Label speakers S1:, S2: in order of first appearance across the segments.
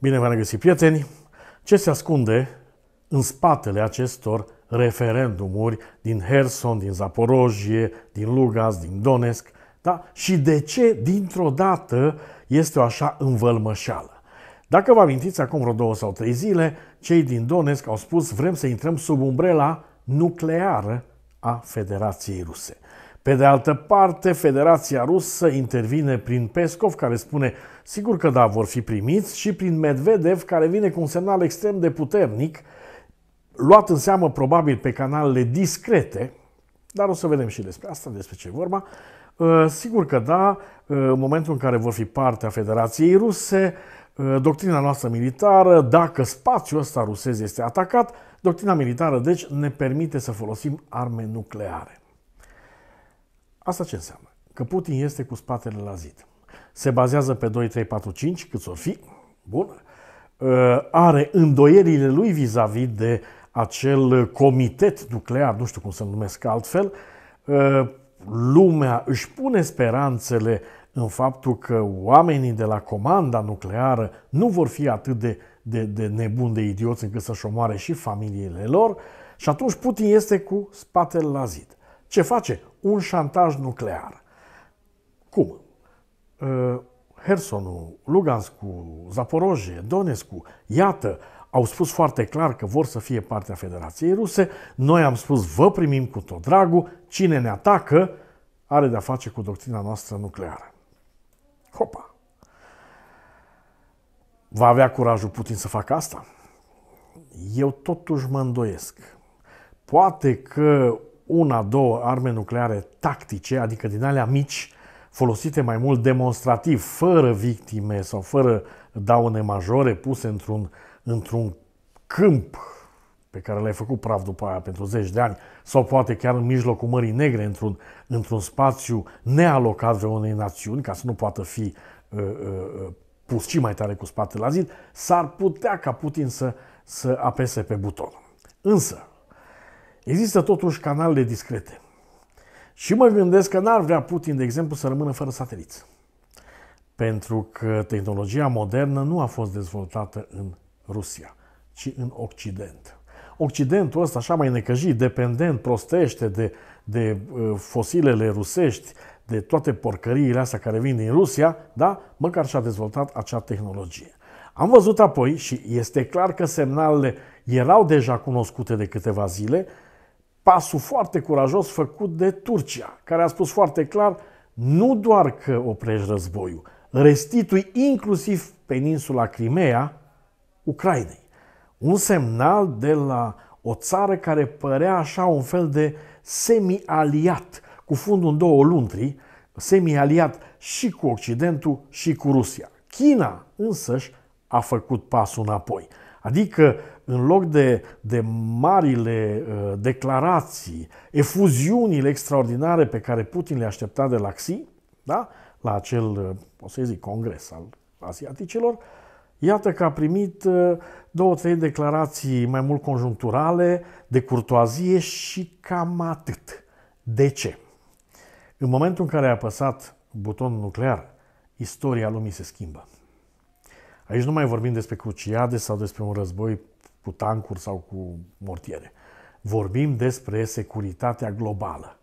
S1: Bine v-am găsit, prieteni! Ce se ascunde în spatele acestor referendumuri din Herson, din Zaporojie, din Lugas, din Donetsk, da? și de ce dintr-o dată este o așa învălmășeală. Dacă vă amintiți, acum vreo două sau trei zile, cei din Donetsk au spus vrem să intrăm sub umbrela nucleară a Federației Ruse. Pe de altă parte, Federația Rusă intervine prin Pescov, care spune sigur că da, vor fi primiți, și prin Medvedev, care vine cu un semnal extrem de puternic, luat în seamă probabil pe canalele discrete, dar o să vedem și despre asta, despre ce e vorba. Ă, sigur că da, ă, în momentul în care vor fi parte a Federației Ruse, ă, doctrina noastră militară, dacă spațiul ăsta rusez este atacat, doctrina militară deci ne permite să folosim arme nucleare. Asta ce înseamnă? Că Putin este cu spatele la zid. Se bazează pe 2, 3, 4, 5, cât o fi, bun, ă, are îndoierile lui vis-a-vis -vis de acel comitet nuclear, nu știu cum să-l numesc altfel, ă, lumea își pune speranțele în faptul că oamenii de la comanda nucleară nu vor fi atât de, de, de nebuni, de idioți încât să-și omoare și familiile lor și atunci Putin este cu spatele la zid. Ce face? Un șantaj nuclear. Cum? Ă, Hersonul, Lugansk, Zaporoje, Donescu, iată, au spus foarte clar că vor să fie partea Federației Ruse, noi am spus vă primim cu tot dragul, cine ne atacă are de-a face cu doctrina noastră nucleară. Hopa! Va avea curajul Putin să facă asta? Eu totuși mă îndoiesc. Poate că una, două arme nucleare tactice, adică din alea mici, folosite mai mult demonstrativ, fără victime sau fără daune majore, puse într-un, într câmp pe care l-ai făcut praf după aia pentru zeci de ani, sau poate chiar în mijlocul Mării Negre, într-un, într spațiu nealocat de unei națiuni, ca să nu poată fi uh, uh, uh, pus și mai tare cu spatele la zid, s-ar putea ca Putin să, să apese pe buton. Însă, Există totuși canalele discrete. Și mă gândesc că n-ar vrea Putin, de exemplu, să rămână fără sateliți. Pentru că tehnologia modernă nu a fost dezvoltată în Rusia, ci în Occident. Occidentul ăsta așa mai necăjit, dependent, prostește de, de uh, fosilele rusești, de toate porcăriile astea care vin din Rusia, da? Măcar și-a dezvoltat acea tehnologie. Am văzut apoi și este clar că semnalele erau deja cunoscute de câteva zile, pasul foarte curajos făcut de Turcia, care a spus foarte clar nu doar că oprești războiul, restitui inclusiv peninsula Crimea Ucrainei. Un semnal de la o țară care părea așa un fel de semi-aliat, cu fundul în două luntri, semi-aliat și cu Occidentul și cu Rusia. China însăși a făcut pasul înapoi. Adică, în loc de, de marile uh, declarații, efuziunile extraordinare pe care Putin le aștepta de la Xi, da? la acel, uh, o să zic, congres al asiaticilor, iată că a primit uh, două, trei declarații mai mult conjuncturale, de curtoazie și cam atât. De ce? În momentul în care a apăsat butonul nuclear, istoria lumii se schimbă. Aici nu mai vorbim despre cruciade sau despre un război cu tancuri sau cu mortiere. Vorbim despre securitatea globală.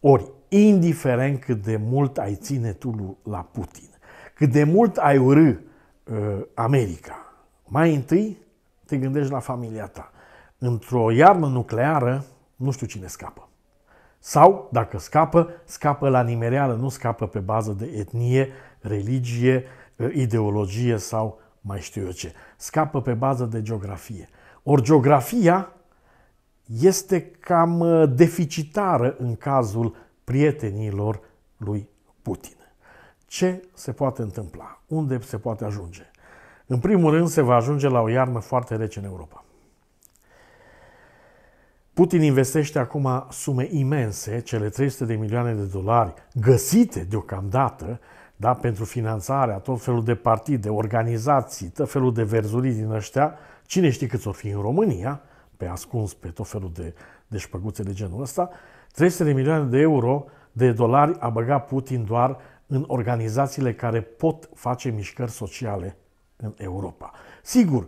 S1: Ori, indiferent cât de mult ai ține tu la Putin, cât de mult ai urâ uh, America, mai întâi te gândești la familia ta. Într-o iarnă nucleară, nu știu cine scapă. Sau, dacă scapă, scapă la nimereală, nu scapă pe bază de etnie, religie, uh, Eh, ideologie sau mai știu eu ce. Scapă pe bază de geografie. Ori geografia este cam eh, deficitară în cazul prietenilor lui Putin. Ce se poate întâmpla? Unde se poate ajunge? În primul rând, se va ajunge la o iarnă foarte rece în Europa. Putin investește acum sume imense, cele 300 de milioane de dolari găsite deocamdată da? pentru finanțarea, tot felul de partide, organizații, tot felul de verzurii din ăștia, cine știe câți vor fi în România, pe ascuns, pe tot felul de, de șpăguțe de genul ăsta, 300 de milioane de euro, de dolari a băgat Putin doar în organizațiile care pot face mișcări sociale în Europa. Sigur,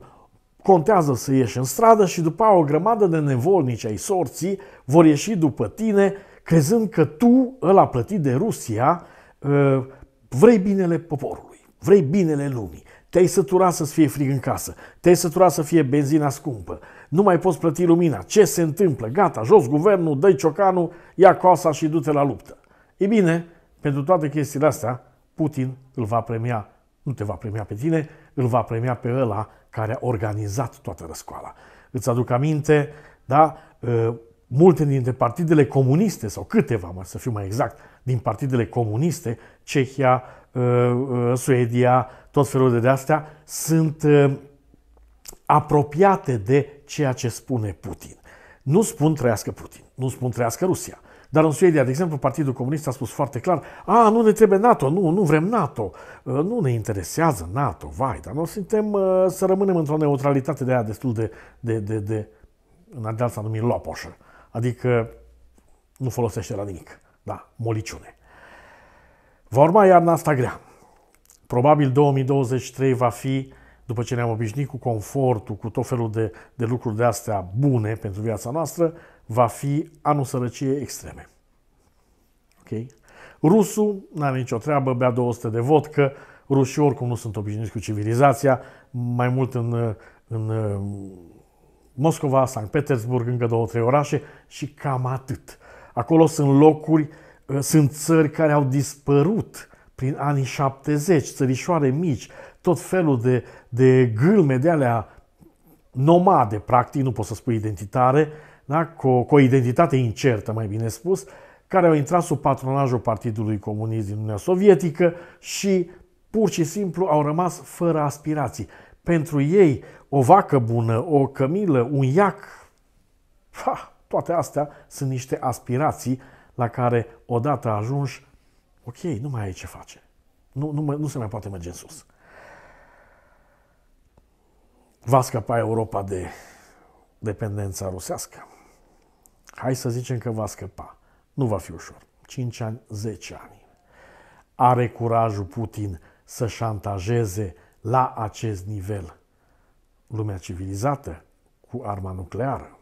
S1: contează să ieși în stradă și după o grămadă de nevolnici ai sorții vor ieși după tine crezând că tu, ăla plătit de Rusia, ă, Vrei binele poporului, vrei binele lumii, te-ai săturat să-ți fie frig în casă, te-ai săturat să fie benzina scumpă, nu mai poți plăti lumina, ce se întâmplă, gata, jos guvernul, dă-i ciocanul, ia casa și du-te la luptă. E bine, pentru toate chestiile astea, Putin îl va premia, nu te va premia pe tine, îl va premia pe ăla care a organizat toată răscoala. Îți aduc aminte, da? Ă, multe dintre partidele comuniste, sau câteva, mă, să fiu mai exact, din partidele comuniste, Cehia, uh, uh, Suedia, tot felul de astea sunt uh, apropiate de ceea ce spune Putin. Nu spun trăiască Putin, nu spun trăiască Rusia. Dar în Suedia, de exemplu, Partidul Comunist a spus foarte clar, a, nu ne trebuie NATO, nu, nu vrem NATO, nu ne interesează NATO, vai, dar noi suntem să rămânem într-o neutralitate de aia destul de, de, de, de în alta numit lopoșă. Adică nu folosește la nimic. Da, moliciune. Va urma iarna asta grea. Probabil 2023 va fi, după ce ne-am obișnuit cu confortul, cu tot felul de, de lucruri de astea bune pentru viața noastră, va fi anul sărăcie extreme. Ok? Rusul n-are nicio treabă, bea 200 de vodcă, rușii oricum nu sunt obișnuiți cu civilizația, mai mult în, în Moscova, Sankt Petersburg, încă două, trei orașe și cam atât. Acolo sunt locuri, uh, sunt țări care au dispărut prin anii 70, țărișoare mici, tot felul de, de gâlme de alea nomade, practic, nu poți să spui identitare, da? cu, cu o identitate incertă, mai bine spus, care au intrat sub patronajul Partidului Comunist din Uniunea Sovietică și pur și simplu au rămas fără aspirații pentru ei o vacă bună, o cămilă, un iac, ha, toate astea sunt niște aspirații la care odată ajungi, ok, nu mai ai ce face. Nu, nu, nu se mai poate merge în sus. Va scăpa Europa de dependența rusească. Hai să zicem că va scăpa. Nu va fi ușor. 5 ani, 10 ani. Are curajul Putin să șantajeze la acest nivel lumea civilizată cu arma nucleară.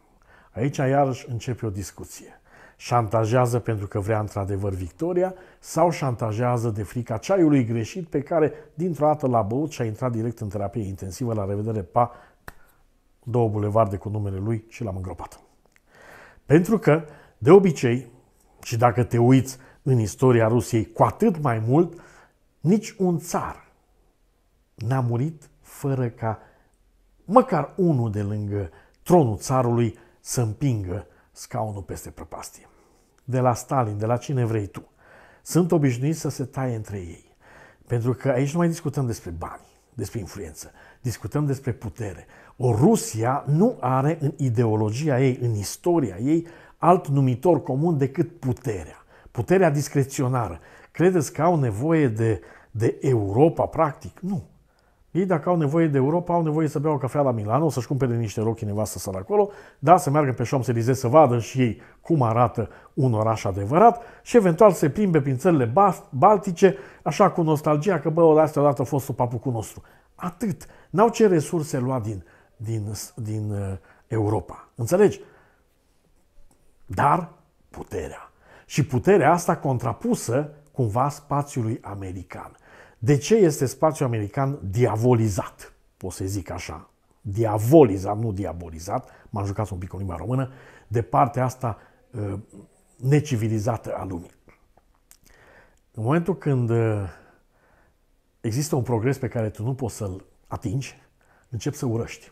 S1: Aici iarăși începe o discuție. Șantajează pentru că vrea într-adevăr victoria sau șantajează de frica ceaiului greșit pe care dintr-o dată l-a băut și a intrat direct în terapie intensivă, la revedere, pa, două bulevarde cu numele lui și l-am îngropat. Pentru că, de obicei, și dacă te uiți în istoria Rusiei cu atât mai mult, nici un țar n-a murit fără ca măcar unul de lângă tronul țarului să împingă scaunul peste prăpastie. De la Stalin, de la cine vrei tu, sunt obișnuiți să se taie între ei. Pentru că aici nu mai discutăm despre bani, despre influență, discutăm despre putere. O Rusia nu are în ideologia ei, în istoria ei, alt numitor comun decât puterea. Puterea discreționară. Credeți că au nevoie de, de Europa, practic? Nu. Ei, dacă au nevoie de Europa, au nevoie să bea o cafea la Milano, să-și cumpere niște rochi nevastă să acolo, da, să meargă pe Champs-Élysées să vadă și ei cum arată un oraș adevărat și eventual se plimbe prin țările baltice, așa cu nostalgia că, bă, dată odată a fost papucul nostru. Atât. N-au ce resurse lua din, din, din uh, Europa. Înțelegi? Dar puterea. Și puterea asta contrapusă cumva spațiului american. De ce este spațiul american diavolizat? Pot să zic așa. Diavolizat, nu diabolizat, m-am jucat un pic cu limba română, de partea asta ă, necivilizată a lumii. În momentul când ă, există un progres pe care tu nu poți să-l atingi, începi să urăști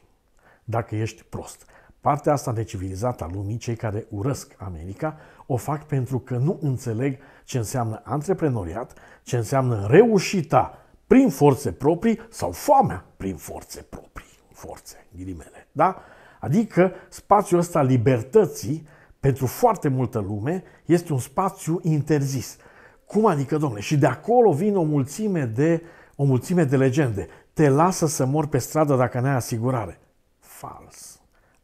S1: dacă ești prost. Partea asta de civilizată a lumii, cei care urăsc America, o fac pentru că nu înțeleg ce înseamnă antreprenoriat, ce înseamnă reușita prin forțe proprii sau foamea prin forțe proprii. Forțe, ghilimele. Da? Adică spațiul ăsta libertății pentru foarte multă lume este un spațiu interzis. Cum adică, domnule? Și de acolo vin o mulțime de, o mulțime de legende. Te lasă să mor pe stradă dacă n-ai asigurare. Fals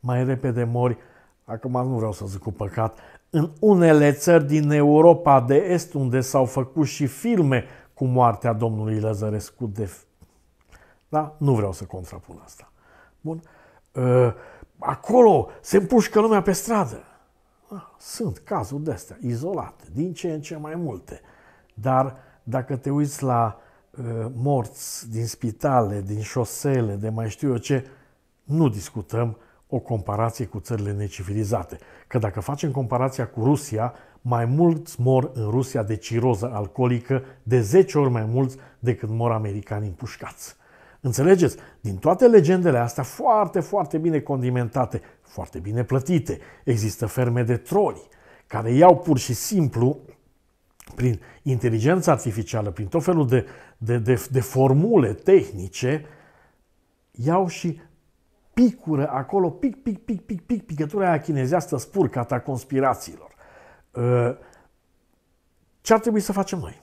S1: mai repede mori, acum nu vreau să zic cu păcat, în unele țări din Europa de Est, unde s-au făcut și filme cu moartea domnului Lăzărescu de... Da? Nu vreau să contrapun asta. Bun? Ă, acolo se împușcă lumea pe stradă. Da, sunt cazuri de astea, izolate, din ce în ce mai multe. Dar dacă te uiți la ă, morți din spitale, din șosele, de mai știu eu ce, nu discutăm o comparație cu țările necivilizate. Că dacă facem comparația cu Rusia, mai mulți mor în Rusia de ciroză alcoolică de 10 ori mai mulți decât mor americani împușcați. Înțelegeți? Din toate legendele astea foarte, foarte bine condimentate, foarte bine plătite, există ferme de troli care iau pur și simplu prin inteligența artificială, prin tot felul de, de, de, de formule tehnice, iau și picură acolo, pic, pic, pic, pic, pic, picătura aia chinezească spurcată a conspirațiilor. Ă, ce ar trebui să facem noi?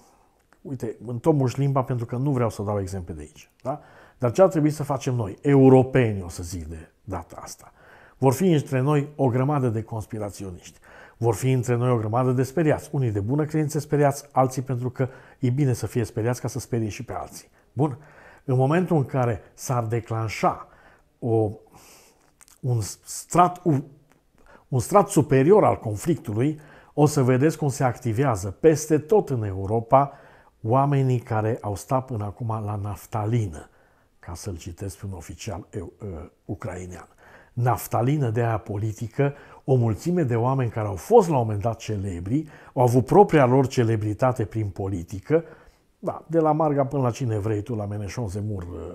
S1: Uite, întomuși limba pentru că nu vreau să dau exemple de aici. Da? Dar ce ar trebui să facem noi, europeni, o să zic de data asta? Vor fi între noi o grămadă de conspiraționiști. Vor fi între noi o grămadă de speriați. Unii de bună credință speriați, alții pentru că e bine să fie speriați ca să sperie și pe alții. Bun? În momentul în care s-ar declanșa o, un, strat, un strat superior al conflictului, o să vedeți cum se activează peste tot în Europa oamenii care au stat până acum la naftalină, ca să-l citesc un oficial eu, uh, ucrainean. Naftalină de aia politică, o mulțime de oameni care au fost la un moment dat celebri, au avut propria lor celebritate prin politică, da, de la Marga până la cine vrei tu, la Meneșon Zemur ă,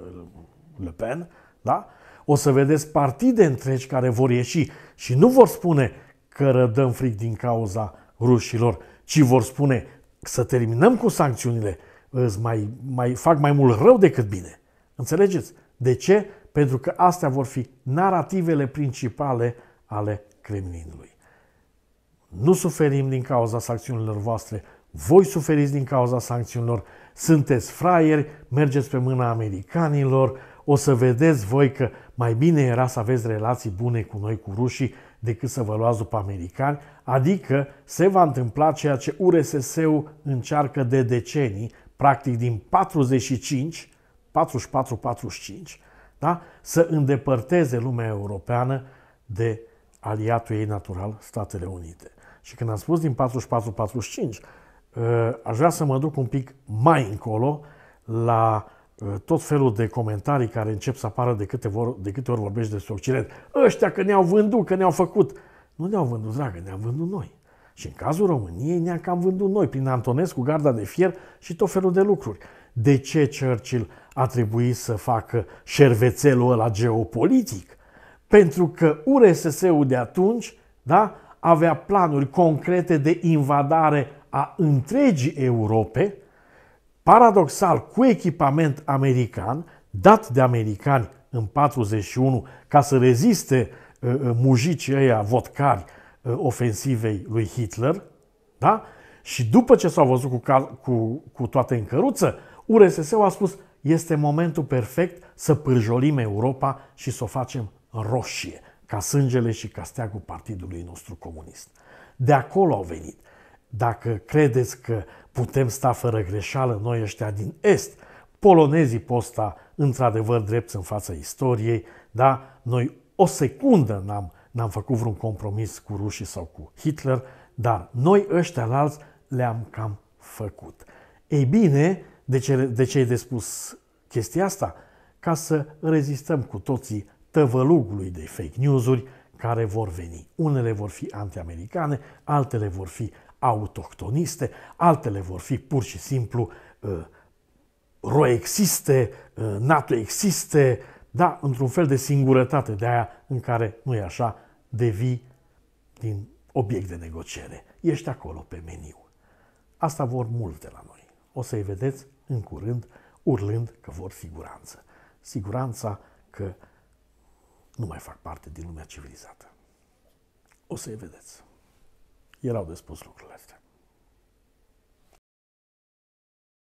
S1: Le Pen, da? o să vedeți partide întregi care vor ieși și nu vor spune că rădăm fric din cauza rușilor, ci vor spune să terminăm cu sancțiunile, îți mai, mai, fac mai mult rău decât bine. Înțelegeți? De ce? Pentru că astea vor fi narativele principale ale Kremlinului. Nu suferim din cauza sancțiunilor voastre, voi suferiți din cauza sancțiunilor, sunteți fraieri, mergeți pe mâna americanilor, o să vedeți voi că mai bine era să aveți relații bune cu noi cu rușii decât să vă luați după americani, adică se va întâmpla ceea ce URSS-ul încearcă de decenii, practic din 45, 44-45, da? să îndepărteze lumea europeană de aliatul ei natural, Statele Unite. Și când am spus din 44-45, ă, aș vrea să mă duc un pic mai încolo la Eh, tot felul de comentarii care încep să apară de câte, vor, de câte ori vorbești despre Occident. Ăștia că ne-au vândut, că ne-au făcut. Nu ne-au vândut, dragă, ne-au vândut noi. Și în cazul României ne-am cam vândut noi, prin Antonescu, Garda de Fier și tot felul de lucruri. De ce Churchill a trebuit să facă șervețelul ăla geopolitic? Pentru că URSS-ul de atunci da, avea planuri concrete de invadare a întregii Europe, paradoxal cu echipament american, dat de americani în 41 ca să reziste uh, uh, mujicii ăia vodcari uh, ofensivei lui Hitler, da? Și după ce s-au văzut cu, cu, cu toate în căruță, URSS-ul a spus este momentul perfect să pârjolim Europa și să o facem roșie, ca sângele și ca steagul partidului nostru comunist. De acolo au venit. Dacă credeți că uh, Putem sta fără greșeală noi ăștia din Est. Polonezii pot sta într-adevăr drept în fața istoriei, dar noi o secundă n-am, n-am făcut vreun compromis cu rușii sau cu Hitler, dar noi ăștia alți le-am cam făcut. Ei bine, de ce, de ce ai de spus chestia asta? Ca să rezistăm cu toții tăvălugului de fake news-uri care vor veni. Unele vor fi anti-americane, altele vor fi autohtoniste, altele vor fi pur și simplu uh, roexiste, uh, natoexiste, da, într-un fel de singurătate de aia în care, nu e așa, devii din obiect de negociere. Ești acolo pe meniu. Asta vor multe la noi. O să-i vedeți în curând urlând că vor siguranță. Siguranța că nu mai fac parte din lumea civilizată. O să-i vedeți erau de spus lucrurile astea.